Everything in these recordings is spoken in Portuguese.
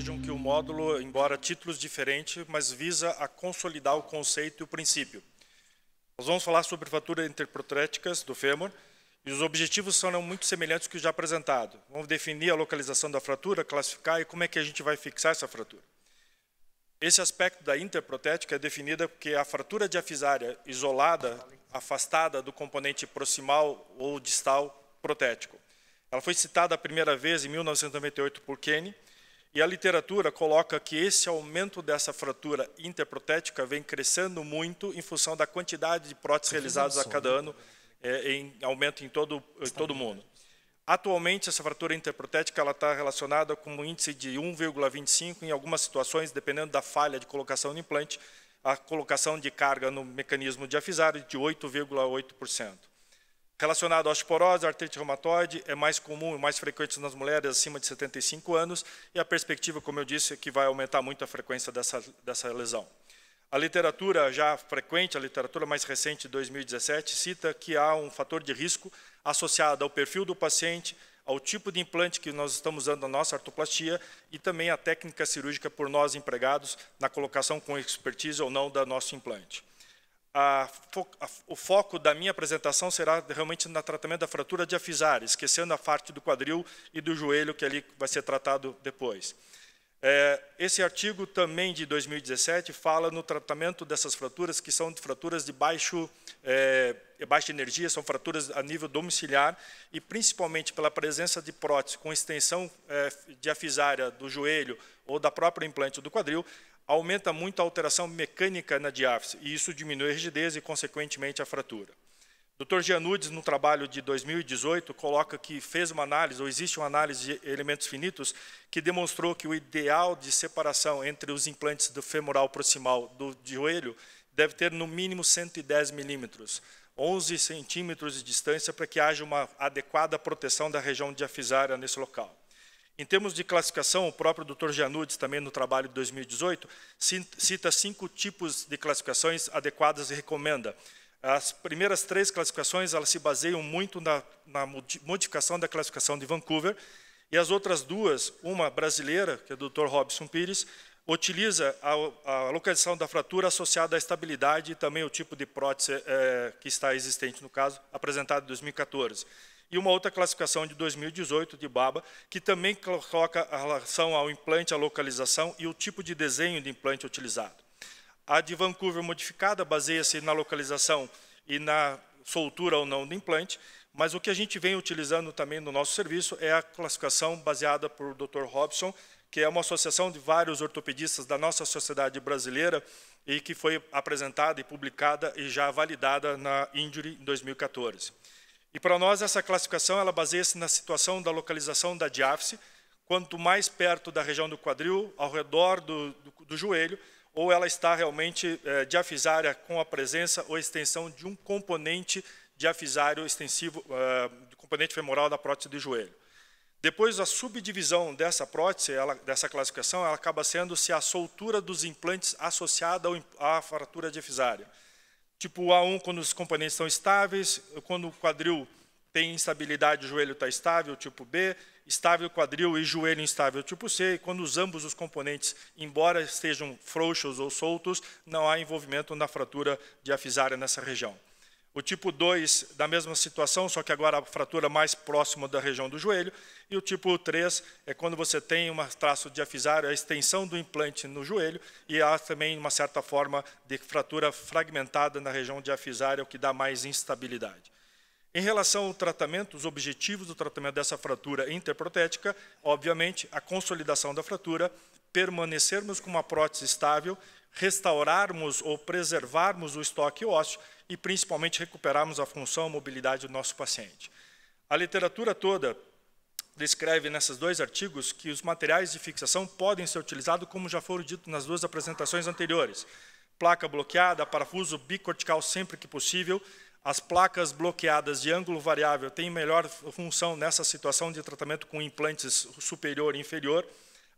vejam que o módulo, embora títulos diferentes, mas visa a consolidar o conceito e o princípio. Nós vamos falar sobre fraturas interprotéticas do fêmur, e os objetivos são muito semelhantes ao que já apresentado. Vamos definir a localização da fratura, classificar e como é que a gente vai fixar essa fratura. Esse aspecto da interprotética é definida porque a fratura diafisária isolada, afastada do componente proximal ou distal protético. Ela foi citada a primeira vez em 1998 por Kenny e a literatura coloca que esse aumento dessa fratura interprotética vem crescendo muito em função da quantidade de próteses tá realizadas a cada né? ano, é, em aumento em todo em todo o mundo. Atualmente, essa fratura interprotética está relacionada com um índice de 1,25, em algumas situações, dependendo da falha de colocação no implante, a colocação de carga no mecanismo de afisário de 8,8%. Relacionado à osteoporose, artrite reumatoide, é mais comum e mais frequente nas mulheres acima de 75 anos, e a perspectiva, como eu disse, é que vai aumentar muito a frequência dessa, dessa lesão. A literatura já frequente, a literatura mais recente de 2017, cita que há um fator de risco associado ao perfil do paciente, ao tipo de implante que nós estamos usando na nossa artroplastia e também à técnica cirúrgica por nós empregados na colocação com expertise ou não da nosso implante a, a, o foco da minha apresentação será realmente no tratamento da fratura de esquecendo a parte do quadril e do joelho, que ali vai ser tratado depois. É, esse artigo também de 2017 fala no tratamento dessas fraturas, que são fraturas de baixo, é, baixa energia, são fraturas a nível domiciliar, e principalmente pela presença de prótese com extensão é, de do joelho ou da própria implante do quadril, aumenta muito a alteração mecânica na diáfise, e isso diminui a rigidez e, consequentemente, a fratura. Dr. Gianudes, no trabalho de 2018, coloca que fez uma análise, ou existe uma análise de elementos finitos, que demonstrou que o ideal de separação entre os implantes do femoral proximal do joelho deve ter no mínimo 110 milímetros, 11 centímetros de distância, para que haja uma adequada proteção da região diafisária nesse local. Em termos de classificação, o próprio Dr. Gianudes, também no trabalho de 2018, cita cinco tipos de classificações adequadas e recomenda. As primeiras três classificações elas se baseiam muito na, na modificação da classificação de Vancouver, e as outras duas, uma brasileira, que é o Dr. Robson Pires, utiliza a, a localização da fratura associada à estabilidade e também o tipo de prótese é, que está existente, no caso, apresentado em 2014 e uma outra classificação de 2018 de BABA, que também coloca a relação ao implante, a localização e o tipo de desenho de implante utilizado. A de Vancouver modificada baseia-se na localização e na soltura ou não do implante, mas o que a gente vem utilizando também no nosso serviço é a classificação baseada por Dr. Robson, que é uma associação de vários ortopedistas da nossa sociedade brasileira e que foi apresentada e publicada e já validada na Injury em 2014. E para nós essa classificação ela baseia-se na situação da localização da diáfise, quanto mais perto da região do quadril, ao redor do, do, do joelho, ou ela está realmente é, diafisária com a presença ou extensão de um componente diafisário extensivo, é, componente femoral da prótese do joelho. Depois, a subdivisão dessa prótese, ela, dessa classificação, ela acaba sendo se a soltura dos implantes associada à fratura diafisária. Tipo A1, quando os componentes estão estáveis, quando o quadril tem instabilidade, o joelho está estável, tipo B, estável quadril e joelho instável, tipo C, e quando os ambos os componentes, embora estejam frouxos ou soltos, não há envolvimento na fratura diafisária nessa região. O tipo 2, da mesma situação, só que agora a fratura mais próxima da região do joelho. E o tipo 3 é quando você tem um traço diafisário, a extensão do implante no joelho, e há também uma certa forma de fratura fragmentada na região diafisária, é o que dá mais instabilidade. Em relação ao tratamento, os objetivos do tratamento dessa fratura interprotética, obviamente, a consolidação da fratura, permanecermos com uma prótese estável restaurarmos ou preservarmos o estoque ósseo e, principalmente, recuperarmos a função e mobilidade do nosso paciente. A literatura toda descreve nesses dois artigos que os materiais de fixação podem ser utilizados, como já foram dito nas duas apresentações anteriores. Placa bloqueada, parafuso bicortical sempre que possível, as placas bloqueadas de ângulo variável têm melhor função nessa situação de tratamento com implantes superior e inferior,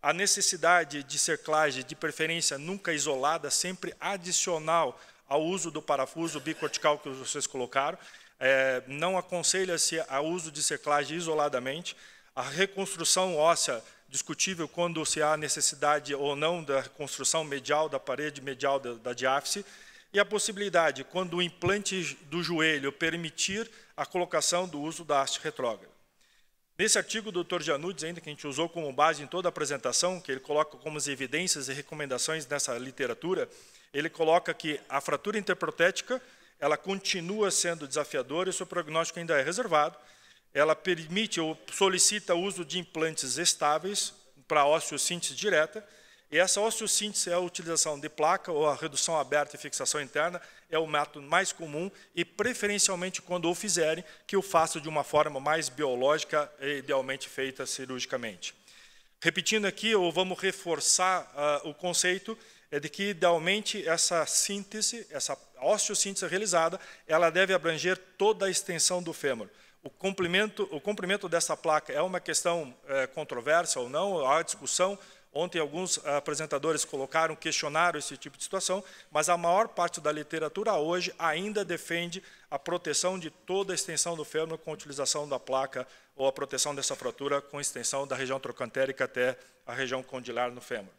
a necessidade de cerclagem, de preferência nunca isolada, sempre adicional ao uso do parafuso bicortical que vocês colocaram. É, não aconselha-se o uso de cerclagem isoladamente. A reconstrução óssea, discutível quando se há necessidade ou não da reconstrução medial, da parede medial da, da diáfise. E a possibilidade, quando o implante do joelho permitir a colocação do uso da haste retrógrada. Nesse artigo, o Dr. Janudes, ainda que a gente usou como base em toda a apresentação, que ele coloca como as evidências e recomendações nessa literatura, ele coloca que a fratura interprotética ela continua sendo desafiadora e o seu prognóstico ainda é reservado. Ela permite ou solicita o uso de implantes estáveis para ósseo síntese direta, e é essa osteossíntese é a utilização de placa ou a redução aberta e fixação interna, é o método mais comum e, preferencialmente, quando o fizerem, que o façam de uma forma mais biológica idealmente, feita cirurgicamente. Repetindo aqui, ou vamos reforçar uh, o conceito, é de que, idealmente, essa síntese, essa osteossíntese realizada, ela deve abranger toda a extensão do fêmur. O comprimento, o comprimento dessa placa é uma questão é, controversa ou não, há discussão Ontem, alguns ah, apresentadores colocaram, questionaram esse tipo de situação, mas a maior parte da literatura hoje ainda defende a proteção de toda a extensão do fêmur com utilização da placa ou a proteção dessa fratura com extensão da região trocantérica até a região condilar no fêmur.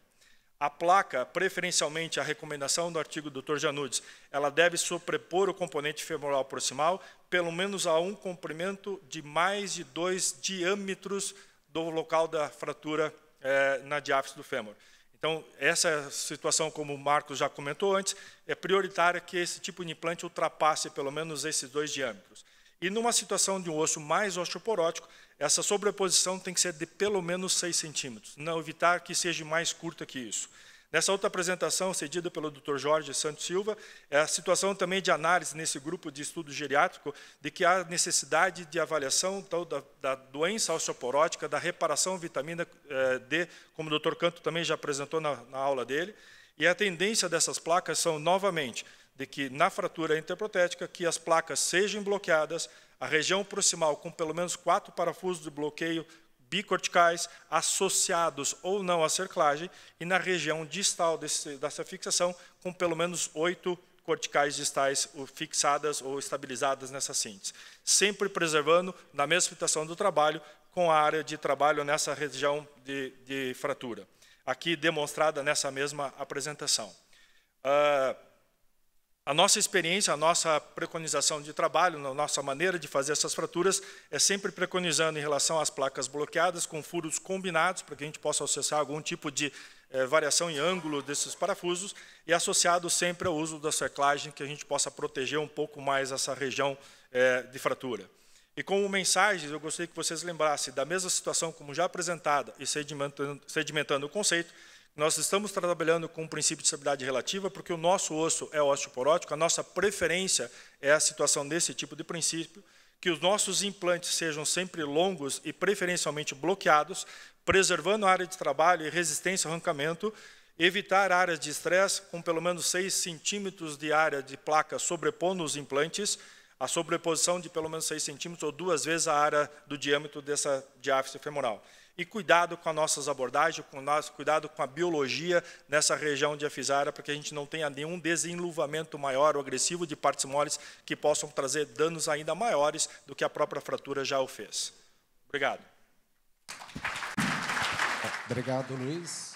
A placa, preferencialmente a recomendação do artigo do Dr. Janudes, ela deve sobrepor o componente femoral proximal pelo menos a um comprimento de mais de dois diâmetros do local da fratura é, na diáfise do fêmur. Então, essa situação, como o Marcos já comentou antes, é prioritária que esse tipo de implante ultrapasse pelo menos esses dois diâmetros. E numa situação de um osso mais osteoporótico, essa sobreposição tem que ser de pelo menos 6 centímetros, não evitar que seja mais curta que isso. Nessa outra apresentação, cedida pelo Dr. Jorge Santos Silva, é a situação também de análise nesse grupo de estudo geriátrico de que há necessidade de avaliação da, da doença osteoporótica, da reparação vitamina eh, D, como o Dr. Canto também já apresentou na, na aula dele. E a tendência dessas placas são, novamente, de que na fratura interprotética, que as placas sejam bloqueadas, a região proximal com pelo menos quatro parafusos de bloqueio bicorticais, associados ou não à cerclagem, e na região distal desse, dessa fixação, com pelo menos oito corticais distais fixadas ou estabilizadas nessa síntese. Sempre preservando, na mesma fixação do trabalho, com a área de trabalho nessa região de, de fratura. Aqui demonstrada nessa mesma apresentação. Uh, a nossa experiência, a nossa preconização de trabalho, a nossa maneira de fazer essas fraturas é sempre preconizando em relação às placas bloqueadas, com furos combinados, para que a gente possa acessar algum tipo de eh, variação em ângulo desses parafusos, e associado sempre ao uso da seclagem, que a gente possa proteger um pouco mais essa região eh, de fratura. E como mensagens, eu gostaria que vocês lembrassem da mesma situação como já apresentada e sedimentando, sedimentando o conceito, nós estamos trabalhando com o princípio de estabilidade relativa, porque o nosso osso é osteoporótico, a nossa preferência é a situação desse tipo de princípio, que os nossos implantes sejam sempre longos e preferencialmente bloqueados, preservando a área de trabalho e resistência ao arrancamento, evitar áreas de estresse com pelo menos 6 centímetros de área de placa sobrepondo os implantes, a sobreposição de pelo menos 6 centímetros ou duas vezes a área do diâmetro dessa diáfise femoral. E cuidado com as nossas abordagens, com nosso, cuidado com a biologia nessa região de afisara, para que a gente não tenha nenhum desenluvamento maior ou agressivo de partes moles que possam trazer danos ainda maiores do que a própria fratura já o fez. Obrigado. Obrigado, Luiz.